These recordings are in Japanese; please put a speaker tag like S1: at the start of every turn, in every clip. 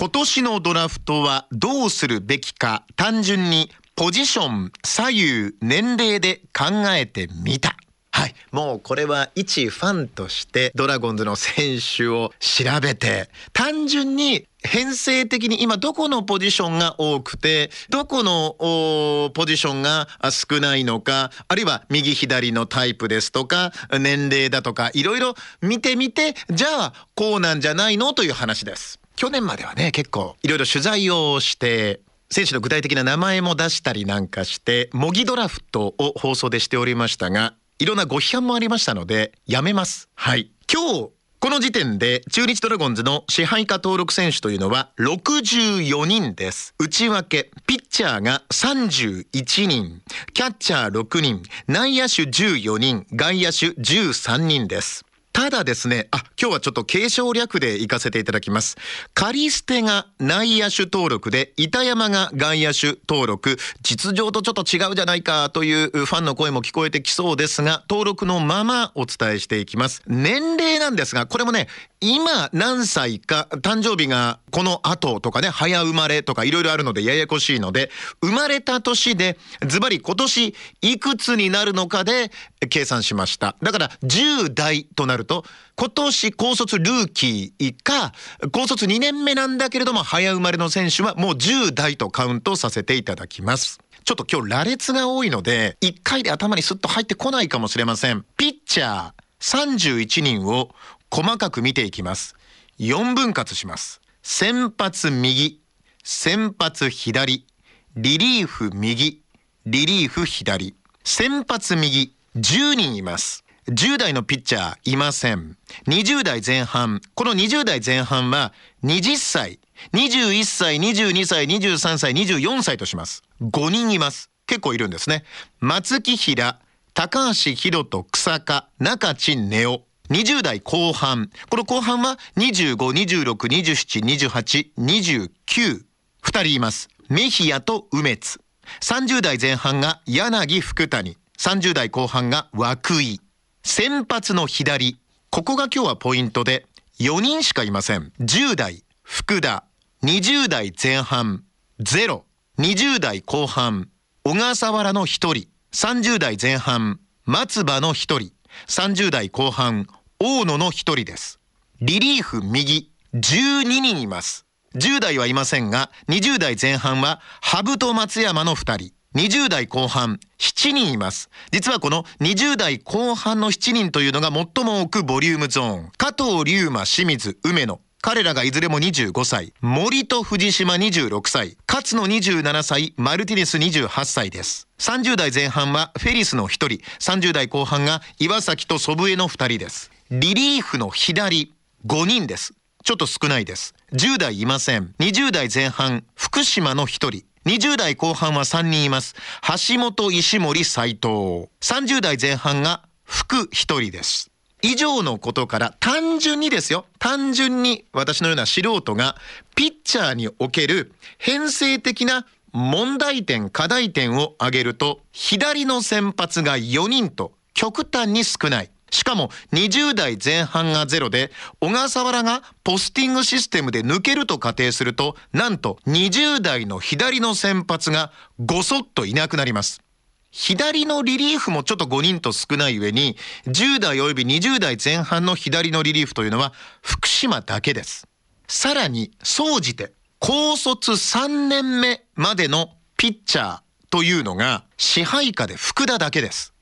S1: 今年のドラフトはどうするべきか単純にポジション左右年齢で考えてみた。はい、もうこれは一ファンとしてドラゴンズの選手を調べて単純に編成的に今どこのポジションが多くてどこのポジションが少ないのかあるいは右左のタイプですとか年齢だとかいろいろ見てみてじゃあこうなんじゃないのという話です。去年まではね結構いろいろ取材をして選手の具体的な名前も出したりなんかして模擬ドラフトを放送でしておりましたがいろんなご批判もありましたのでやめますはい今日この時点で中日ドラゴンズの支配下登録選手というのは64人です。内訳、ピッチャーが31人、キャッチャー6人、内野手14人、外野手13人です。ただですね、あ、今日はちょっと継承略で行かせていただきます。カリステが内野手登録で、板山が外野手登録、実情とちょっと違うじゃないかというファンの声も聞こえてきそうですが、登録のままお伝えしていきます。年齢なんですが、これもね、今何歳か、誕生日がこの後とかね、早生まれとかいろいろあるのでややこしいので、生まれた年で、ズバリ今年いくつになるのかで、計算しました。だから10代となると、今年高卒ルーキーか、高卒2年目なんだけれども、早生まれの選手はもう10代とカウントさせていただきます。ちょっと今日羅列が多いので、1回で頭にスッと入ってこないかもしれません。ピッチャー31人を細かく見ていきます。4分割します。先発右、先発左、リリーフ右、リリーフ左。先発右10人います。10代のピッチャーいません。20代前半。この20代前半は20歳、21歳、22歳、23歳、24歳とします。5人います。結構いるんですね。松木平、高橋宏人、草加、中地根尾。20代後半。この後半は25、26、27、28、29。2人います。メヒヤと梅津。30代前半が柳福谷。30代後半が涌井。先発の左。ここが今日はポイントで、4人しかいません。10代、福田。20代前半、0。20代後半、小笠原の1人。30代前半、松葉の1人。30代後半、大野の1人です。リリーフ右、12人います。10代はいませんが、20代前半は、羽生と松山の2人。20代後半7人います。実はこの20代後半の7人というのが最も多くボリュームゾーン。加藤龍馬、清水、梅野。彼らがいずれも25歳。森と藤島26歳。勝野27歳。マルティネス28歳です。30代前半はフェリスの1人。30代後半が岩崎と祖父江の2人です。リリーフの左。5人です。ちょっと少ないです。10代いません。20代前半、福島の1人。20代後半は3人います。橋本、石森、斎藤。30代前半が福一人です。以上のことから単純にですよ。単純に私のような素人がピッチャーにおける編成的な問題点、課題点を挙げると左の先発が4人と極端に少ない。しかも20代前半がゼロで小笠原がポスティングシステムで抜けると仮定するとなんと20代の左の先発がごそっといなくなります。左のリリーフもちょっと5人と少ない上に10代及び20代前半の左のリリーフというのは福島だけです。さらに総じて高卒3年目までのピッチャーというのが支配下で福田だけです。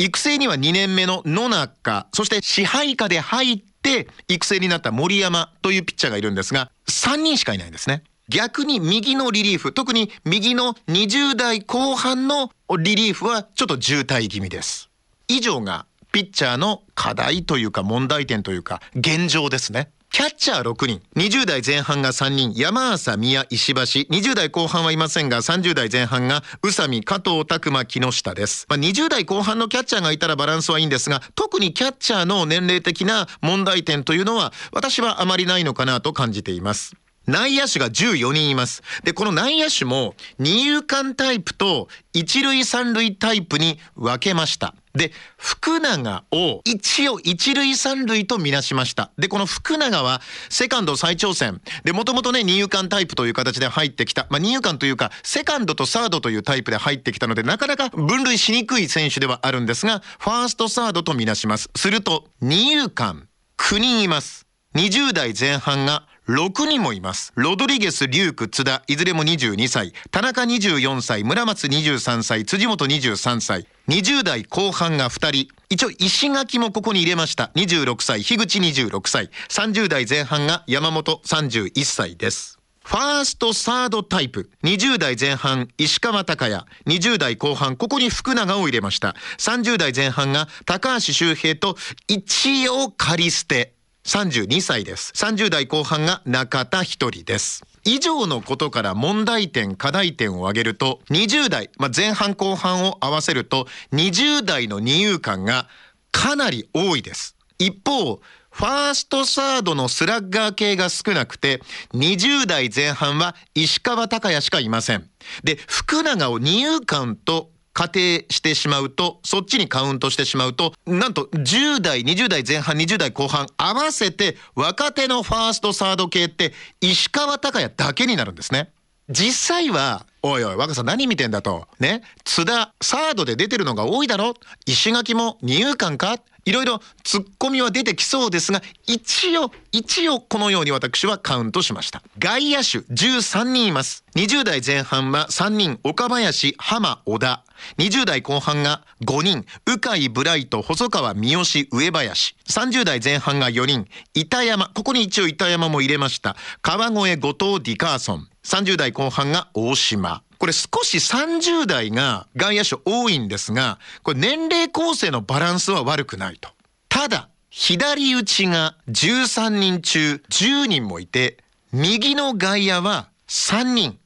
S1: 育成には2年目の野中、そして支配下で入って育成になった森山というピッチャーがいるんですが、3人しかいないんですね。逆に右のリリーフ、特に右の20代後半のリリーフはちょっと渋滞気味です。以上がピッチャーの課題というか問題点というか現状ですね。キャッチャー6人、20代前半が3人、山浅、宮、石橋、20代後半はいませんが、30代前半が宇佐美、加藤、拓馬、木下です。まあ、20代後半のキャッチャーがいたらバランスはいいんですが、特にキャッチャーの年齢的な問題点というのは、私はあまりないのかなと感じています。内野手が14人います。で、この内野手も二遊間タイプと一塁三塁タイプに分けました。で、福永を一応一塁三塁とみなしました。で、この福永はセカンド再挑戦。で、もともとね、二遊間タイプという形で入ってきた。まあ、二遊間というか、セカンドとサードというタイプで入ってきたので、なかなか分類しにくい選手ではあるんですが、ファーストサードとみなします。すると、二遊間9人います。20代前半が6人もいます。ロドリゲス、リューク、津田、いずれも22歳、田中24歳、村松23歳、辻元23歳、20代後半が2人。一応、石垣もここに入れました。26歳、樋口26歳、30代前半が山本31歳です。ファースト、サードタイプ。20代前半、石川隆也。20代後半、ここに福永を入れました。30代前半が高橋周平と、一応仮捨て。32歳です。30代後半が中田一人です。以上のことから問題点、課題点を挙げると、20代、まあ、前半後半を合わせると、20代の二遊間がかなり多いです。一方、ファーストサードのスラッガー系が少なくて、20代前半は石川隆也しかいません。で、福永を二遊間と仮定してしまうと、そっちにカウントしてしまうと、なんと10代、20代前半、20代後半合わせて若手のファーストサード系って石川隆也だけになるんですね。実際は、おいおい、若さん何見てんだと。ね。津田、サードで出てるのが多いだろ石垣も二遊間かいろいろツッコミは出てきそうですが、一応、一応このように私はカウントしました。外野手13人います。20代前半は3人、岡林、浜、小田。20代後半が5人、鵜飼、ブライト、細川、三好、上林。30代前半が4人、板山。ここに一応板山も入れました。川越、後藤、ディカーソン。30代後半が大島。これ少し30代が外野手多いんですが、これ年齢構成のバランスは悪くないと。ただ、左打ちが13人中10人もいて、右の外野は3人。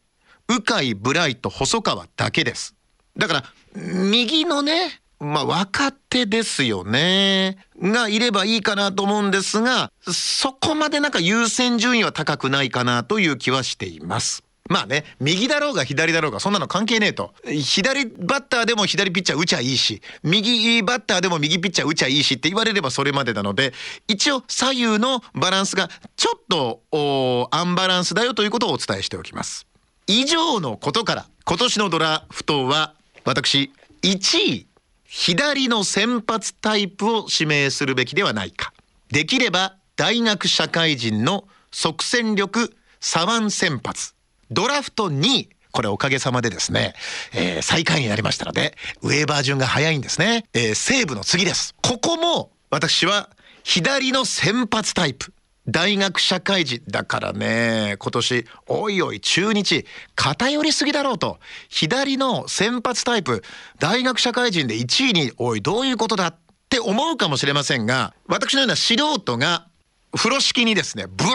S1: 鵜飼、ブライト、細川だけです。だから、右のね、まあ、若手ですよね。がいればいいかなと思うんですが、そこまでなんか優先順位は高くないかなという気はしています。まあね、右だろうが左だろうがそんなの関係ねえと。左バッターでも左ピッチャー打ちゃいいし、右バッターでも右ピッチャー打ちゃいいしって言われればそれまでなので、一応左右のバランスがちょっとアンバランスだよということをお伝えしておきます。以上のことから、今年のドラフトは私、1位、左の先発タイプを指名するべきではないか。できれば大学社会人の即戦力左腕先発。ドラフト2位。これおかげさまでですね、えー、最下位になりましたので、ウェーバー順が早いんですね。えー、西武の次です。ここも私は左の先発タイプ。大学社会人だからね、今年、おいおい中日、偏りすぎだろうと。左の先発タイプ、大学社会人で1位に、おい、どういうことだって思うかもしれませんが、私のような素人が、風呂敷にですね、ブワーッ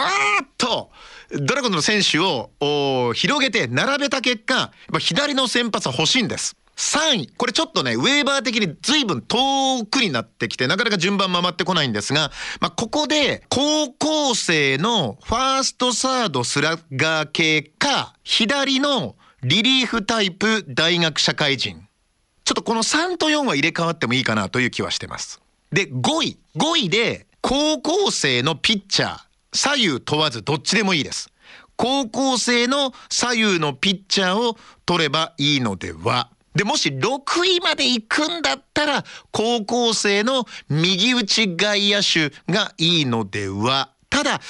S1: とドラゴンズの選手を広げて並べた結果、左の先発は欲しいんです。3位。これちょっとね、ウェーバー的に随分遠くになってきて、なかなか順番回ってこないんですが、まあ、ここで、高校生のファーストサードスラッガー系か、左のリリーフタイプ大学社会人。ちょっとこの3と4は入れ替わってもいいかなという気はしてます。で、5位。5位で、高校生のピッチャー。左右問わずどっちでもいいです。高校生の左右のピッチャーを取ればいいのではで、もし6位まで行くんだったら、高校生の右打ち外野手がいいのではただ、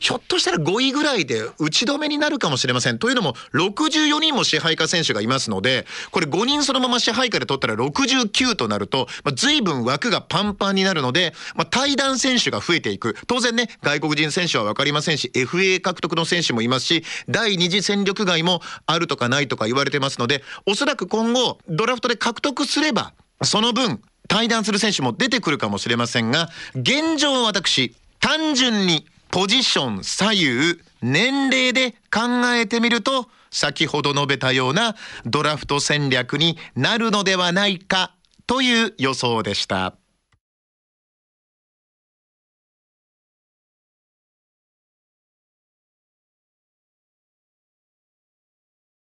S1: ひょっとしたら5位ぐらいで打ち止めになるかもしれません。というのも、64人も支配下選手がいますので、これ5人そのまま支配下で取ったら69となると、まあ、随分枠がパンパンになるので、まあ、対談選手が増えていく。当然ね、外国人選手は分かりませんし、FA 獲得の選手もいますし、第二次戦力外もあるとかないとか言われてますので、おそらく今後、ドラフトで獲得すれば、その分、対談する選手も出てくるかもしれませんが、現状私、単純にポジション、左右、年齢で考えてみると、先ほど述べたようなドラフト戦略になるのではないかという予想でした。